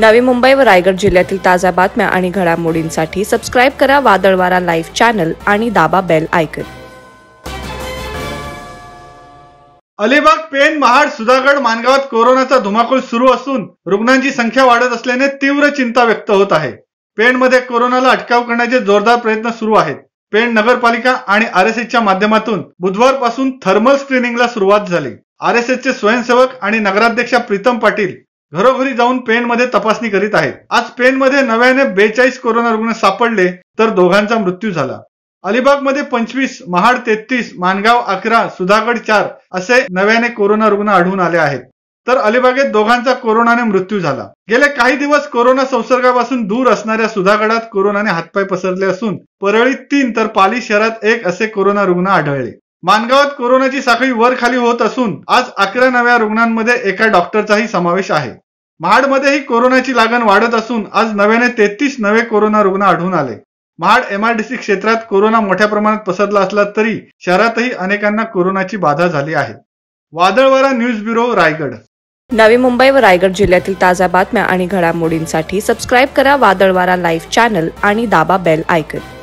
नवी मुंबई व रायगड जिल्ह्यातील ताज्या बातम्या आणि घडामोडींसाठी सबस्क्राईब करा वादळवारा लाईव्ह चॅनल आणि दाबा बेल ऐकत अलिबाग पेन महाड सुधागड मानगावात कोरोनाचा धुमाकूळ सुरू असून रुग्णांची संख्या वाढत असल्याने तीव्र चिंता व्यक्त होत आहे पेणमध्ये कोरोनाला अटकाव करण्याचे जोरदार प्रयत्न सुरू आहेत पेण नगरपालिका आणि आर एस एसच्या माध्यमातून बुधवारपासून थर्मल स्क्रीनिंगला सुरुवात झाली आर एस एसचे स्वयंसेवक आणि नगराध्यक्षा प्रीतम पाटील घरोघरी जाऊन पेनमध्ये तपासणी करीत आहेत आज पेनमध्ये नव्याने बेचाळीस कोरोना रुग्ण सापडले तर दोघांचा मृत्यू झाला अलिबागमध्ये पंचवीस महाड तेहतीस मानगाव अकरा सुधागड चार असे नव्याने कोरोना रुग्ण आढळून आले आहेत तर अलिबागेत दोघांचा कोरोनाने मृत्यू झाला गेले काही दिवस कोरोना संसर्गापासून दूर असणाऱ्या सुधागडात कोरोनाने हातपाय पसरले असून परळीत तीन तर पाली शहरात एक असे कोरोना रुग्ण आढळले मानगावात कोरोनाची साखळी वर खाली होत असून आज अकरा नव्या रुग्णांमध्ये एका डॉक्टरचाही समावेश आहे महाडमध्येही कोरोनाची लागण वाढत असून आज नव्याने तेहतीस नवे कोरोना रुग्ण आढळून आले महाड एमआरडीसी क्षेत्रात कोरोना मोठ्या प्रमाणात पसरला असला तरी शहरातही अनेकांना कोरोनाची बाधा झाली आहे वादळवारा न्यूज ब्युरो रायगड नवी मुंबई व रायगड जिल्ह्यातील ताज्या बातम्या आणि घडामोडींसाठी सबस्क्राईब करा वादळवारा लाईव्ह चॅनल आणि दाबा बेल आयकन